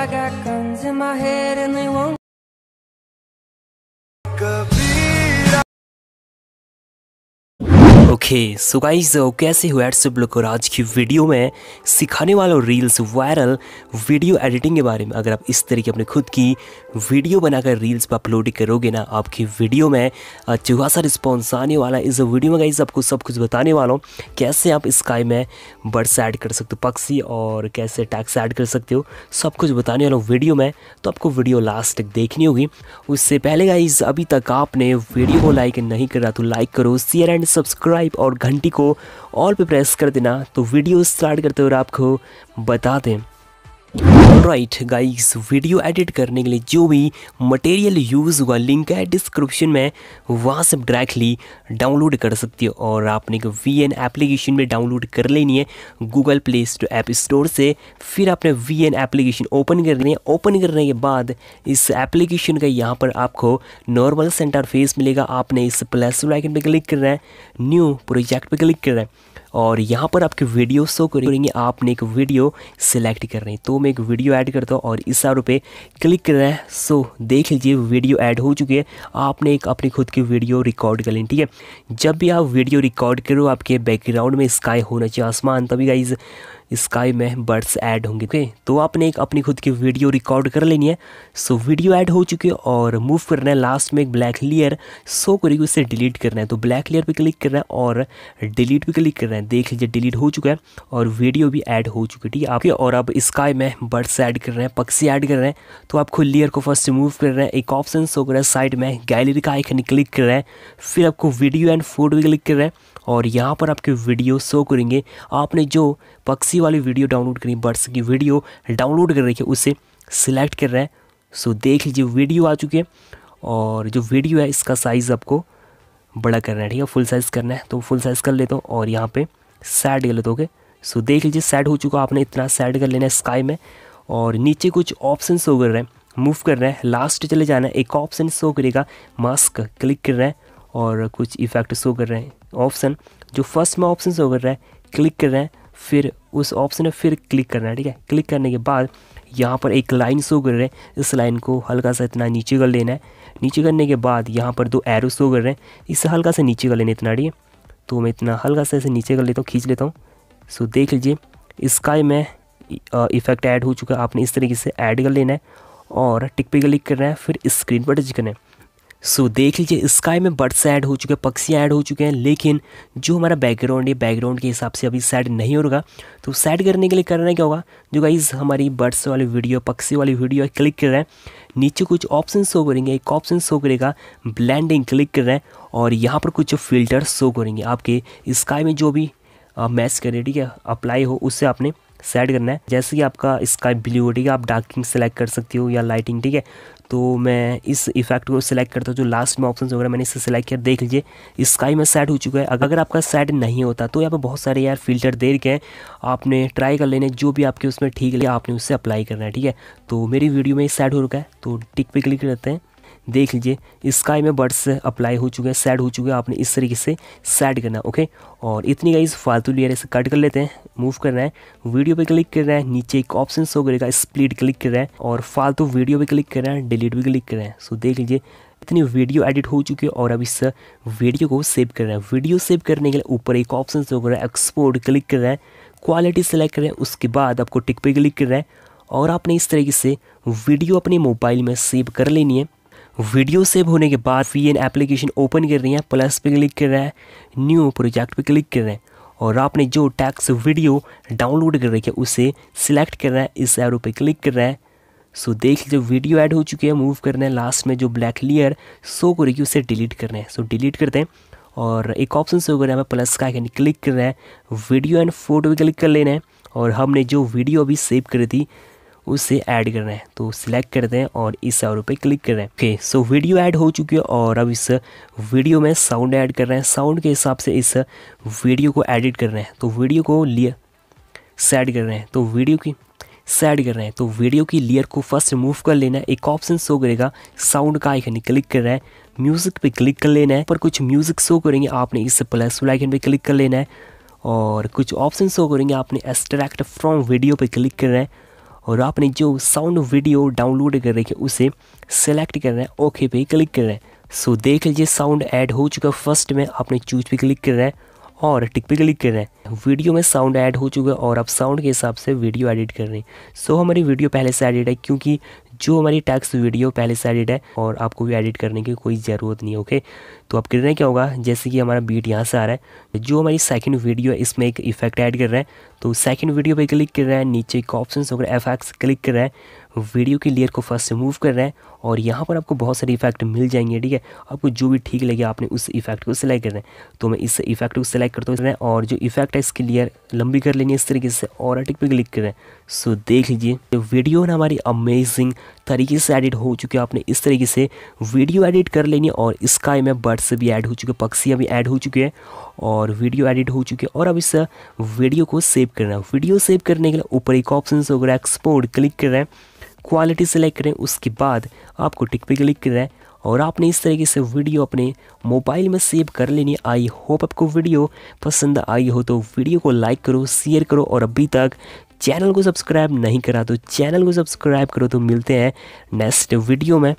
I got guns in my head and they won't okay so guys uh, कैसे हो ads लोग को आज की वीडियो में सिखाने वाला रील्स वायरल वीडियो एडिटिंग के बारे में अगर आप इस तरीके अपने खुद की वीडियो बनाकर रील्स पर अपलोड करोगे ना आपकी वीडियो में चुहा सा रिस्पॉन्स आने वाला इस वीडियो में गाइज आपको सब कुछ बताने वाला हूँ कैसे आप स्काई में बर्ड्स ऐड कर सकते हो पक्षी और कैसे टैक्स ऐड कर सकते हो सब कुछ बताने वाला हूँ वीडियो में तो आपको वीडियो लास्ट तक देखनी होगी उससे पहले गाइज अभी तक आपने वीडियो को लाइक नहीं करा तो लाइक करो शेयर एंड सब्सक्राइब सब्सक्राइब और घंटी को ऑल पे प्रेस कर देना तो वीडियो स्टार्ट करते हुए आपको बता दें राइट गाइस वीडियो एडिट करने के लिए जो भी मटेरियल यूज़ हुआ लिंक है डिस्क्रिप्शन में वहाँ से डायरेक्टली डाउनलोड कर सकती हो और आपने को वी एन एप्लीकेशन में डाउनलोड कर लेनी है गूगल प्ले ऐप स्टोर से फिर आपने वी एन एप्लीकेशन ओपन करनी है ओपन करने के बाद इस एप्लीकेशन का यहाँ पर आपको नॉर्मल सेंटर फेस मिलेगा आपने इस प्लस आइकन पर क्लिक कर रहे हैं न्यू प्रोजेक्ट पर क्लिक कर रहे हैं और यहाँ पर आपके वीडियो शो करेंगे आपने एक वीडियो सेलेक्ट कर रहे हैं तो मैं एक वीडियो ऐड करता हूँ और इस आरो पे क्लिक कर रहे हैं सो देख लीजिए वीडियो ऐड हो चुकी है आपने एक अपनी खुद की वीडियो रिकॉर्ड कर ली ठीक है जब भी आप वीडियो रिकॉर्ड करो आपके बैकग्राउंड में स्काई होना चाहिए आसमान तभी गाइज़ स्काई में बर्ड्स ऐड होंगे ओके तो आपने एक अपनी खुद की वीडियो रिकॉर्ड कर लेनी है सो वीडियो ऐड हो चुकी है और मूव करना है लास्ट में एक ब्लैक लेयर शो करेगी उसे डिलीट करना है तो ब्लैक लेयर पर क्लिक करना है और डिलीट भी क्लिक करना है देख लीजिए डिलीट हो चुका है और वीडियो भी ऐड हो चुकी है ठीक है आपके और आप स्काई में बर्ड्स ऐड कर रहे हैं पक्षी ऐड कर रहे हैं तो आप खुद लेयर को फर्स्ट मूव कर रहे हैं एक ऑप्शन शो कर रहे हैं साइड में गैलरी का आइकन क्लिक कर रहे हैं फिर आपको वीडियो एंड फोटो भी क्लिक कर रहे हैं और यहाँ पर आपके वीडियो शो करेंगे आपने जो पक्षी उसी वाली वीडियो डाउनलोड करें बर्ड्स की वीडियो डाउनलोड कर रखी है उसे सिलेक्ट कर रहे हैं सो देख लीजिए वीडियो आ चुकी है और जो वीडियो है इसका साइज़ आपको बड़ा करना है ठीक है फुल साइज़ करना है तो फुल साइज़ कर लेता हूँ और यहाँ पर सैड कर लेते हो सो देख लीजिए सैड हो चुका आपने इतना सैड कर लेना है स्काई में और नीचे कुछ ऑप्शन शो कर रहे हैं मूव कर रहे हैं लास्ट चले जाना है एक ऑप्शन शो करेगा मास्क क्लिक कर रहे हैं और कुछ इफेक्ट शो कर रहे हैं ऑप्शन जो फर्स्ट में ऑप्शन शो कर रहा है क्लिक कर रहे हैं फिर उस ऑप्शन में फिर क्लिक करना है ठीक है क्लिक करने के बाद यहाँ पर एक लाइन शो कर रहे हैं इस लाइन को हल्का सा इतना नीचे कर लेना है नीचे करने के बाद यहाँ पर दो एरो शो कर रहे हैं इसे हल्का सा नीचे कर लेना इतना ठीक है तो मैं इतना हल्का सा इसे नीचे कर लेता हूँ खींच लेता हूँ सो देख लीजिए स्काई में इफेक्ट ऐड हो चुका है आपने इस तरीके से ऐड कर लेना है और टिक पे क्लिक करना है फिर स्क्रीन पर टच करना है सो so, देख लीजिए स्काई में बर्ड्स ऐड हो चुके हैं पक्षी ऐड हो चुके हैं लेकिन जो हमारा बैकग्राउंड है बैकग्राउंड के हिसाब से अभी सेट नहीं होगा तो सेट करने के लिए करना क्या होगा जो गाइज हमारी बर्ड्स वाली वीडियो पक्षी वाली वीडियो क्लिक कर रहे हैं नीचे कुछ ऑप्शन शो करेंगे एक ऑप्शन शो करेगा ब्लैंडिंग क्लिक कर रहे हैं और यहाँ पर कुछ फिल्टर शो करेंगे आपके स्काई में जो भी मैच करें ठीक है अप्लाई हो उससे आपने सेट करना है जैसे कि आपका स्काई ब्लू हो ठीक है आप डार्किंग सेलेक्ट कर सकते हो या लाइटिंग ठीक है तो मैं इस इफेक्ट को सिलेक्ट करता हूँ जो लास्ट में ऑप्शन वगैरह मैंने इसे सिलेक्ट किया देख लीजिए स्काई में सेट हो चुका है अगर आपका सेट नहीं होता तो यहाँ पर बहुत सारे यार फिल्टर दे रखे हैं आपने ट्राई कर लेने जो भी आपके उसमें ठीक लगे आपने उससे अप्लाई करना है ठीक है तो मेरी वीडियो में सेट हो रुका है तो टिक पे क्लिक करते हैं देख लीजिए स्काई में बर्ड्स अप्लाई हो चुके हैं सैड हो चुके हैं आपने इस तरीके से सैड करना ओके और इतनी गाइज फालतू लेयर इसे कट कर लेते हैं मूव कर रहे हैं वीडियो पे क्लिक कर रहे हैं नीचे एक ऑप्शन शो करेगा स्प्लिट क्लिक कर रहे हैं और फालतू वीडियो पे क्लिक कर रहे हैं डिलीट भी क्लिक कर रहे हैं सो देख लीजिए इतनी वीडियो एडिट हो चुकी है और अब इस वीडियो को सेव कर रहे हैं वीडियो सेव करने के लिए ऊपर एक ऑप्शन शो कर रहे हैं एक्सपोर्ट क्लिक कर रहे हैं क्वालिटी सेलेक्ट कर रहे हैं उसके बाद आपको टिक पे क्लिक कर रहे हैं और आपने इस तरीके से वीडियो अपने मोबाइल में सेव कर लेनी है वीडियो सेव होने के बाद वी ये एप्लीकेशन ओपन कर रही है प्लस पे क्लिक कर रहा है न्यू प्रोजेक्ट पे क्लिक कर रहे हैं और आपने जो टैक्स वीडियो डाउनलोड कर रखी है उसे सिलेक्ट कर रहा है इस एरो पे क्लिक कर रहा है सो देख लीजिए वीडियो ऐड हो चुकी है मूव करना है लास्ट में जो ब्लैक लेयर शो रही उसे डिलीट करना है सो डिलीट करते हैं और एक ऑप्शन कर होकर यहाँ हमें प्लस का आइकन क्लिक कर रहा है वीडियो एंड फोटो भी क्लिक कर लेना है और हमने जो वीडियो अभी सेव करी थी उसे ऐड करना है तो सिलेक्ट करते हैं और इस साउंड पे क्लिक कर रहे हैं ओके सो वीडियो ऐड हो चुकी है और अब इस वीडियो में साउंड ऐड कर रहे हैं साउंड के हिसाब से इस वीडियो को एडिट कर रहे हैं तो वीडियो को लिए सेड कर रहे हैं तो वीडियो की सेड कर रहे हैं तो वीडियो की लेयर को फर्स्ट रिमूव कर लेना है एक ऑप्शन शो करेगा साउंड का आइकन क्लिक कर रहे हैं म्यूजिक पे क्लिक कर लेना है पर कुछ म्यूजिक शो करेंगे आपने इस प्लस आइकन पे क्लिक कर लेना है और कुछ ऑप्शन शो करेंगे आपने एक्सट्रैक्ट फ्रॉम वीडियो पे क्लिक कर रहे हैं और आपने जो साउंड वीडियो डाउनलोड कर रखे उसे सेलेक्ट रहे हैं ओके पे क्लिक कर रहे हैं सो देख लीजिए साउंड ऐड हो चुका है फर्स्ट में आपने चूज पे क्लिक कर रहे हैं और टिक पे क्लिक कर रहे हैं वीडियो में साउंड ऐड हो चुका है और आप साउंड के हिसाब से वीडियो एडिट कर रहे हैं सो हमारी वीडियो पहले से एडिट है क्योंकि जो हमारी टैक्स वीडियो पहले से एडिट है और आपको भी एडिट करने की कोई ज़रूरत नहीं है ओके तो आप करना क्या होगा जैसे कि हमारा बीट यहाँ से आ रहा है तो जो हमारी सेकंड वीडियो है इसमें एक इफेक्ट ऐड कर रहे हैं तो सेकंड वीडियो पे क्लिक कर रहे हैं नीचे एक ऑप्शन होकर एफ क्लिक कर रहे हैं वीडियो की लेयर को फर्स्ट से मूव कर रहे हैं और यहाँ पर आपको बहुत सारे इफेक्ट मिल जाएंगे ठीक है आपको जो भी ठीक लगे आपने उस इफेक्ट को सिलेक्ट कर रहे हैं तो मैं इस इफेक्ट को सिलेक्ट करता हूँ और जो इफेक्ट है इसकी लेयर लंबी कर लेनी है इस तरीके से और अटिक पर क्लिक हैं सो देख लीजिए तो वीडियो ना हमारी अमेजिंग तरीके से एडिट हो चुकी है आपने इस तरीके से वीडियो एडिट कर लेनी है और स्काई में बर्ड्स भी ऐड हो चुके हैं पक्षियाँ भी ऐड हो चुके हैं और वीडियो एडिट हो चुके हैं और अब इस वीडियो को सेव करना है वीडियो सेव करने के लिए ऊपर एक ऑप्शन वगैरह एक्सपोर्ट क्लिक कर रहे हैं क्वालिटी सेलेक्ट करें उसके बाद आपको टिक पे क्लिक करना है और आपने इस तरीके से वीडियो अपने मोबाइल में सेव कर लेनी आई होप आपको वीडियो पसंद आई हो तो वीडियो को लाइक करो शेयर करो और अभी तक चैनल को सब्सक्राइब नहीं करा तो चैनल को सब्सक्राइब करो तो मिलते हैं नेक्स्ट वीडियो में